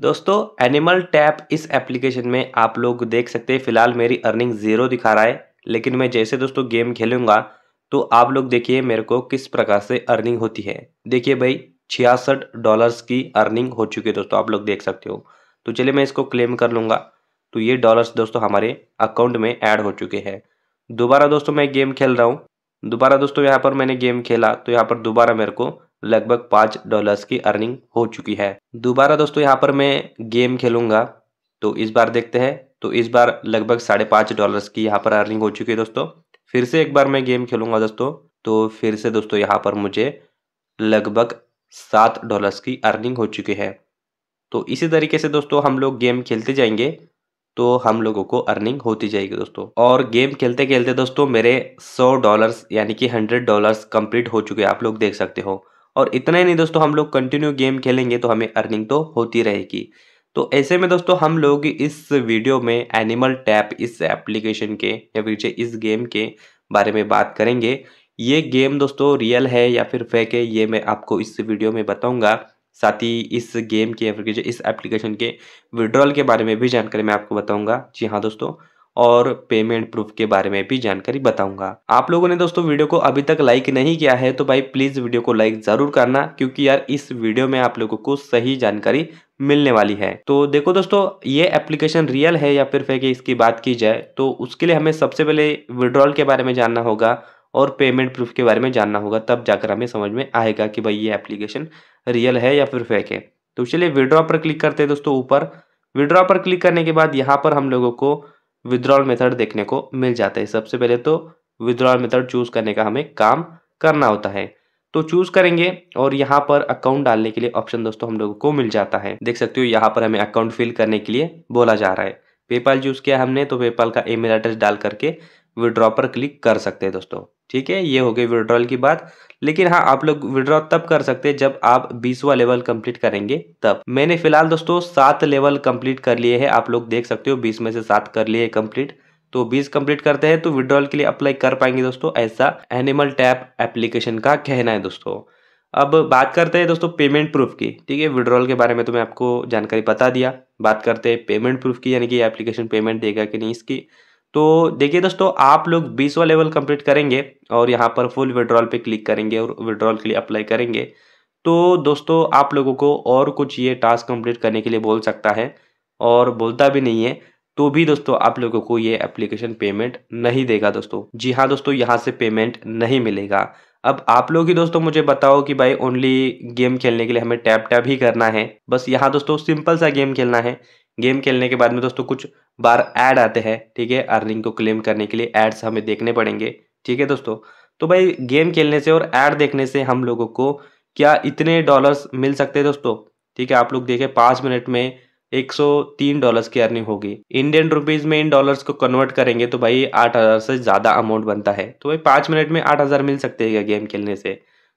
दोस्तों animal tap इस application में आप लोग देख सकते हैं फिलहाल मेरी अर्निंग ज़ीरो दिखा रहा है लेकिन मैं जैसे दोस्तों गेम खेलूँगा तो आप लोग देखिए मेरे को किस प्रकार से अर्निंग होती है देखिए भाई छियासठ डॉलर्स की अर्निंग हो चुकी है दोस्तों आप लोग देख सकते हो तो चलिए मैं इसको क्लेम कर लूँगा तो ये डॉलर्स दोस्तों हमारे अकाउंट में ऐड हो चुके हैं दोबारा दोस्तों मैं गेम खेल रहा हूँ दोबारा दोस्तों यहाँ पर मैंने गेम खेला तो यहाँ पर दोबारा मेरे को लगभग पाँच डॉलर्स की अर्निंग हो चुकी है दोबारा दोस्तों यहाँ पर मैं गेम खेलूँगा तो इस बार देखते हैं तो इस बार लगभग साढ़े पाँच डॉलर्स की यहाँ पर अर्निंग हो चुकी है दोस्तों फिर से एक बार मैं गेम खेलूँगा दोस्तों तो फिर से दोस्तों यहाँ पर मुझे लगभग सात डॉलर्स की अर्निंग हो चुकी है तो इसी तरीके से दोस्तों हम लोग गेम खेलते जाएंगे तो हम लोगों को अर्निंग होती जाएगी दोस्तों और गेम खेलते खेलते दोस्तों मेरे सौ डॉलर्स यानी कि हंड्रेड डॉलर्स कंप्लीट हो चुके आप लोग देख सकते हो और इतना ही नहीं दोस्तों हम लोग कंटिन्यू गेम खेलेंगे तो हमें अर्निंग तो होती रहेगी तो ऐसे में दोस्तों हम लोग इस वीडियो में एनिमल टैप इस एप्लीकेशन के या फिर इस गेम के बारे में बात करेंगे ये गेम दोस्तों रियल है या फिर फेक है ये मैं आपको इस वीडियो में बताऊंगा साथ ही इस गेम के या फिर इस एप्लीकेशन के विड्रॉल के बारे में भी जानकारी मैं आपको बताऊंगा जी हाँ दोस्तों और पेमेंट प्रूफ के बारे में भी जानकारी बताऊंगा आप लोगों ने दोस्तों वीडियो को अभी तक लाइक नहीं किया है तो भाई प्लीज़ वीडियो को लाइक ज़रूर करना क्योंकि यार इस वीडियो में आप लोगों को सही जानकारी मिलने वाली है तो देखो दोस्तों ये एप्लीकेशन रियल है या फिर फेक है इसकी बात की जाए तो उसके लिए हमें सबसे पहले विड्रॉल के बारे में जानना होगा और पेमेंट प्रूफ के बारे में जानना होगा तब जाकर हमें समझ में आएगा कि भाई ये एप्लीकेशन रियल है या फिर फेक है तो चलिए विड्रॉ पर क्लिक करते हैं दोस्तों ऊपर विड्रॉ पर क्लिक करने के बाद यहाँ पर हम लोगों को विद्रॉल मेथड देखने को मिल जाता है सबसे पहले तो विद्रॉल मेथड चूज़ करने का हमें काम करना होता है तो चूज़ करेंगे और यहाँ पर अकाउंट डालने के लिए ऑप्शन दोस्तों हम लोगों को मिल जाता है देख सकते हो यहाँ पर हमें अकाउंट फिल करने के लिए बोला जा रहा है पेपाल यूज़ किया हमने तो पेपाल का ईमेल एड्रेस डाल करके विड्रॉ पर क्लिक कर सकते हैं दोस्तों ठीक है ये हो गई विड्रॉल की बात लेकिन हाँ आप लोग विड्रॉ तब कर सकते हैं जब आप बीसवा लेवल कंप्लीट करेंगे तब मैंने फिलहाल दोस्तों सात लेवल कंप्लीट कर लिए हैं आप लोग देख सकते हो बीस में से सात कर लिए कंप्लीट तो बीस कंप्लीट करते हैं तो विड्रॉल के लिए अप्लाई कर पाएंगे दोस्तों ऐसा एनिमल टैप एप्लीकेशन का कहना है दोस्तों अब बात करते हैं दोस्तों पेमेंट प्रूफ की ठीक है विड्रॉल के बारे में तो मैं आपको जानकारी बता दिया बात करते हैं पेमेंट प्रूफ की यानी कि एप्लीकेशन पेमेंट देगा कि नहीं इसकी तो देखिए दोस्तों आप लोग बीसवा लेवल कंप्लीट करेंगे और यहाँ पर फुल विड्रॉल पे क्लिक करेंगे और विड्रॉल के लिए अप्लाई करेंगे तो दोस्तों आप लोगों को और कुछ ये टास्क कंप्लीट करने के लिए बोल सकता है और बोलता भी नहीं है तो भी दोस्तों आप लोगों को ये एप्लीकेशन पेमेंट नहीं देगा दोस्तों जी हाँ दोस्तों यहाँ से पेमेंट नहीं मिलेगा अब आप लोग ही दोस्तों मुझे बताओ कि भाई ओनली गेम खेलने के लिए हमें टैप टैप ही करना है बस यहाँ दोस्तों सिंपल सा गेम खेलना है गेम खेलने के बाद में दोस्तों कुछ बार ऐड आते हैं ठीक है अर्निंग को क्लेम करने के लिए एड्स हमें देखने पड़ेंगे ठीक है दोस्तों तो भाई गेम खेलने से और ऐड देखने से हम लोगों को क्या इतने डॉलर्स मिल सकते हैं दोस्तों ठीक है आप लोग देखें पाँच मिनट में 103 डॉलर्स की अर्निंग होगी इंडियन रुपीज़ में इन डॉलर्स को कन्वर्ट करेंगे तो भाई 8000 से ज़्यादा अमाउंट बनता है तो भाई पाँच मिनट में 8000 मिल सकते हैं गेम खेलने से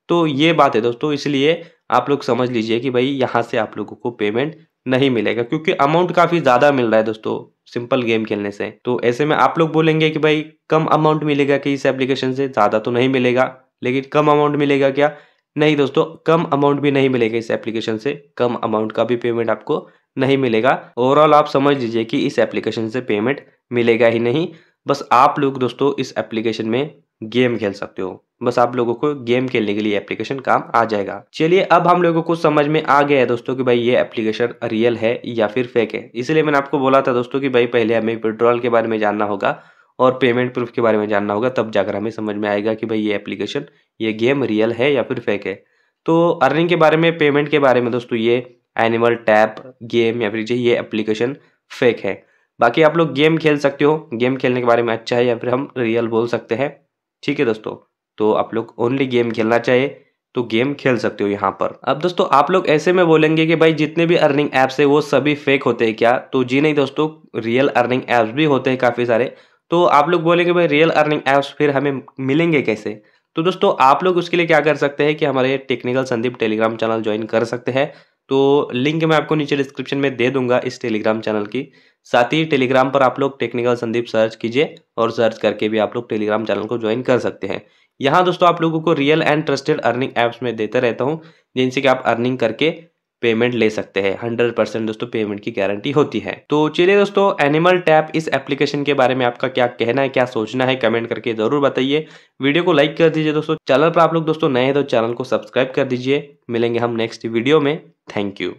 तो ये बात है दोस्तों इसलिए आप लोग समझ लीजिए कि भाई यहाँ से आप लोगों को पेमेंट नहीं मिलेगा क्योंकि अमाउंट काफ़ी ज़्यादा मिल रहा है दोस्तों सिंपल गेम खेलने से तो ऐसे में आप लोग बोलेंगे कि भाई कम अमाउंट मिलेगा कि इस एप्लीकेशन से ज़्यादा तो नहीं मिलेगा लेकिन कम अमाउंट मिलेगा क्या नहीं दोस्तों कम अमाउंट भी नहीं मिलेगा इस एप्लीकेशन से कम अमाउंट का भी पेमेंट आपको नहीं मिलेगा ओवरऑल आप समझ लीजिए कि इस एप्लीकेशन से पेमेंट मिलेगा ही नहीं बस आप लोग दोस्तों इस एप्लीकेशन में गेम खेल सकते हो बस आप लोगों को गेम खेलने के लिए एप्लीकेशन काम आ जाएगा चलिए अब हम लोगों को समझ में आ गया है दोस्तों कि भाई ये एप्लीकेशन रियल है या फिर फेक है इसलिए मैंने आपको बोला था दोस्तों कि भाई पहले हमें विड्रॉल के बारे में जानना होगा और पेमेंट प्रूफ के बारे में जानना होगा तब जाकर हमें समझ में आएगा कि भाई ये एप्लीकेशन ये गेम रियल है या फिर फेक है तो अर्निंग के बारे में पेमेंट के बारे में दोस्तों ये एनिमल टैप गेम या फिर ये एप्लीकेशन फेक है बाकी आप लोग गेम खेल सकते हो गेम खेलने के बारे में अच्छा है या फिर हम रियल बोल सकते हैं ठीक है दोस्तों तो आप लोग ओनली गेम खेलना चाहिए तो गेम खेल सकते हो यहाँ पर अब दोस्तों आप लोग ऐसे में बोलेंगे कि भाई जितने भी अर्निंग ऐप्स है वो सभी फेक होते हैं क्या तो जी नहीं दोस्तों रियल अर्निंग ऐप्स भी होते हैं काफ़ी सारे तो आप लोग बोलेंगे भाई रियल अर्निंग ऐप्स फिर हमें मिलेंगे कैसे तो दोस्तों आप लोग उसके लिए क्या कर सकते हैं कि हमारे technical Sandeep Telegram channel join कर सकते हैं तो लिंक मैं आपको नीचे डिस्क्रिप्शन में दे दूंगा इस टेलीग्राम चैनल की साथ ही टेलीग्राम पर आप लोग टेक्निकल संदीप सर्च कीजिए और सर्च करके भी आप लोग टेलीग्राम चैनल को ज्वाइन कर सकते हैं यहाँ दोस्तों आप लोगों को real and trusted earning apps में देते रहता हूँ जिनसे कि आप अर्निंग करके पेमेंट ले सकते हैं हंड्रेड परसेंट दोस्तों पेमेंट की गारंटी होती है तो चलिए दोस्तों एनिमल टैप इस एप्लीकेशन के बारे में आपका क्या कहना है क्या सोचना है कमेंट करके जरूर बताइए वीडियो को लाइक कर दीजिए दोस्तों चैनल पर आप लोग दोस्तों नए हैं तो चैनल को सब्सक्राइब कर दीजिए मिलेंगे हम नेक्स्ट वीडियो में थैंक यू